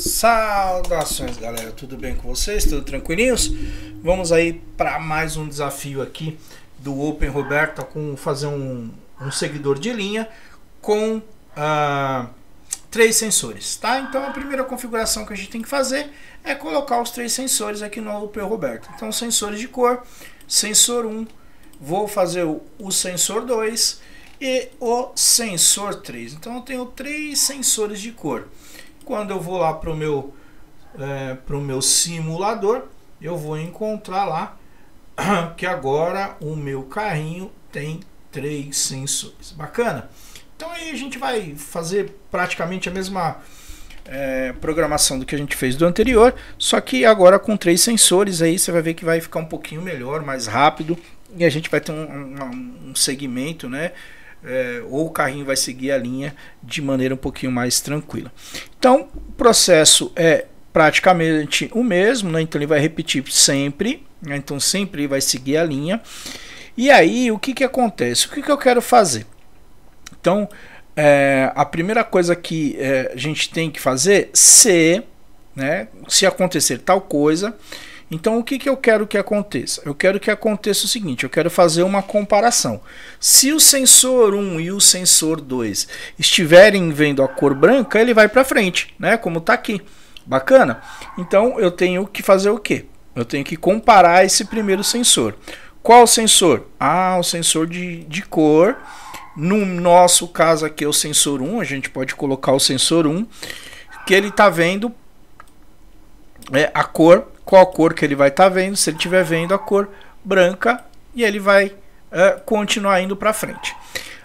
Saudações, galera. Tudo bem com vocês? Tudo tranquilinhos? Vamos aí para mais um desafio aqui do Open Roberta com fazer um, um seguidor de linha com ah, três sensores, tá? Então a primeira configuração que a gente tem que fazer é colocar os três sensores aqui no Open Roberta. Então sensores de cor, sensor 1, vou fazer o, o sensor 2 e o sensor 3. Então eu tenho três sensores de cor quando eu vou lá para o meu, é, pro meu simulador, eu vou encontrar lá que agora o meu carrinho tem três sensores. Bacana? Então aí a gente vai fazer praticamente a mesma é, programação do que a gente fez do anterior, só que agora com três sensores aí você vai ver que vai ficar um pouquinho melhor, mais rápido e a gente vai ter um, um, um segmento, né? é, ou o carrinho vai seguir a linha de maneira um pouquinho mais tranquila. Então, o processo é praticamente o mesmo, né? então ele vai repetir sempre, né? então sempre vai seguir a linha. E aí, o que, que acontece? O que, que eu quero fazer? Então, é, a primeira coisa que é, a gente tem que fazer, se, né, se acontecer tal coisa, então, o que, que eu quero que aconteça? Eu quero que aconteça o seguinte: eu quero fazer uma comparação. Se o sensor 1 e o sensor 2 estiverem vendo a cor branca, ele vai para frente, né? Como está aqui. Bacana? Então, eu tenho que fazer o quê? Eu tenho que comparar esse primeiro sensor. Qual sensor? Ah, o sensor de, de cor. No nosso caso aqui é o sensor 1, a gente pode colocar o sensor 1, que ele está vendo é, a cor qual cor que ele vai estar tá vendo, se ele estiver vendo a cor branca e ele vai uh, continuar indo para frente.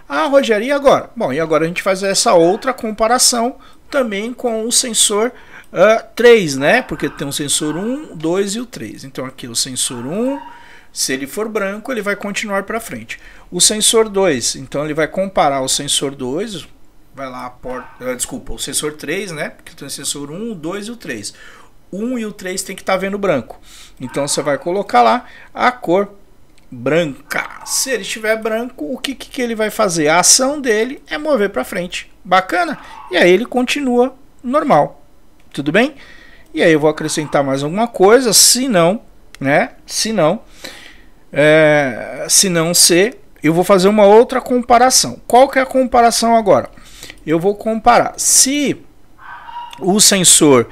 Ah, Rogério, e agora? Bom, e agora a gente faz essa outra comparação também com o sensor uh, é, 3, né? Porque tem o sensor 1, 2 e o 3. Então aqui o sensor 1, se ele for branco, ele vai continuar para frente. O sensor 2, então ele vai comparar o sensor 2, vai lá, a porta, uh, desculpa, o sensor 3, né? Porque tem o sensor 1, 2 e o 3. 1 e o 3 tem que estar tá vendo branco. Então você vai colocar lá a cor branca. Se ele estiver branco, o que, que ele vai fazer? A ação dele é mover para frente. Bacana? E aí ele continua normal. Tudo bem? E aí eu vou acrescentar mais alguma coisa, se não, né? Se não, é, se não ser, eu vou fazer uma outra comparação. Qual que é a comparação agora? Eu vou comparar. Se o sensor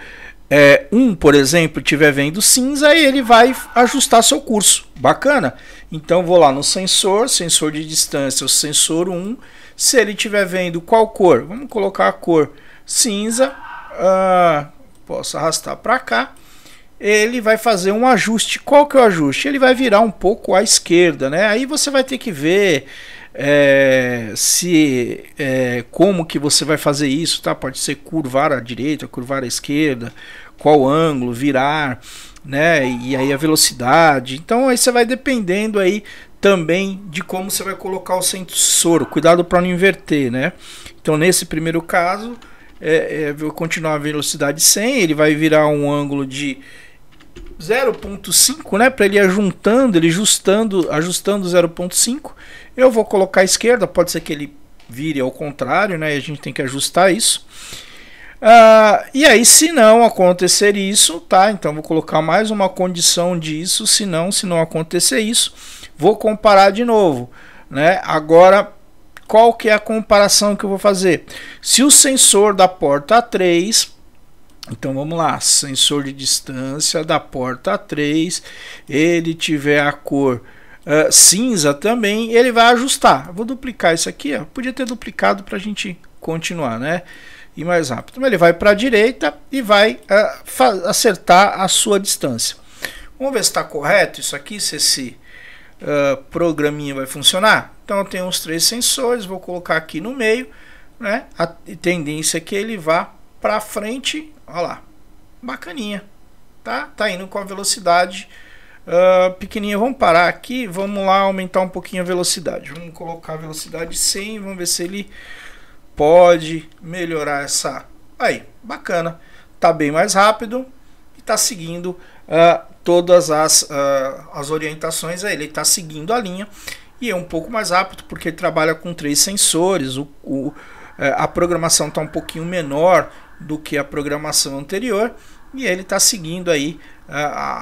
é, um, por exemplo, estiver vendo cinza, ele vai ajustar seu curso. Bacana? Então vou lá no sensor, sensor de distância, o sensor 1. Se ele estiver vendo qual cor, vamos colocar a cor cinza. Ah, posso arrastar para cá. Ele vai fazer um ajuste. Qual que é o ajuste? Ele vai virar um pouco à esquerda, né? Aí você vai ter que ver é, se é, como que você vai fazer isso, tá? Pode ser curvar à direita, curvar à esquerda qual ângulo, virar, né? E aí a velocidade. Então aí você vai dependendo aí também de como você vai colocar o sensor. Cuidado para não inverter, né? Então nesse primeiro caso, é, é, vou continuar a velocidade 100, ele vai virar um ângulo de 0.5, né? Para ele ir juntando, ele ajustando, ajustando 0.5. Eu vou colocar a esquerda, pode ser que ele vire ao contrário, né? A gente tem que ajustar isso. Uh, e aí, se não acontecer isso, tá? Então vou colocar mais uma condição disso. Se não, se não acontecer isso, vou comparar de novo, né? Agora, qual que é a comparação que eu vou fazer? Se o sensor da porta 3 então vamos lá, sensor de distância da porta 3, ele tiver a cor uh, cinza também, ele vai ajustar. Vou duplicar isso aqui, ó. podia ter duplicado para a gente continuar, né? e mais rápido. Então, ele vai para a direita e vai ah, acertar a sua distância. Vamos ver se está correto isso aqui, se esse uh, programinha vai funcionar. Então eu tenho os três sensores, vou colocar aqui no meio, né? A tendência é que ele vá para frente, olha lá, bacaninha, tá? Tá indo com a velocidade uh, pequenininha. Vamos parar aqui, vamos lá aumentar um pouquinho a velocidade. Vamos colocar a velocidade 100, vamos ver se ele pode melhorar essa. Aí, bacana. Tá bem mais rápido e tá seguindo uh, todas as, uh, as orientações. Aí, ele tá seguindo a linha e é um pouco mais rápido porque ele trabalha com três sensores. O, o eh, a programação está um pouquinho menor do que a programação anterior e ele está seguindo aí ah, a,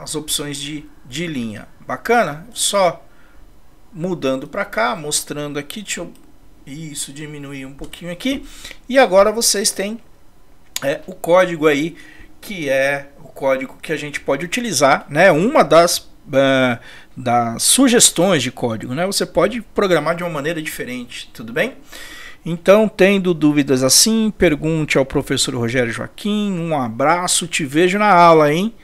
a, as opções de, de linha. Bacana? Só mudando para cá, mostrando aqui, deixa eu isso, diminuir um pouquinho aqui. E agora vocês têm é, o código aí, que é o código que a gente pode utilizar, né? Uma das, uh, das sugestões de código, né? Você pode programar de uma maneira diferente, tudo bem? Então, tendo dúvidas assim, pergunte ao professor Rogério Joaquim. Um abraço, te vejo na aula, hein?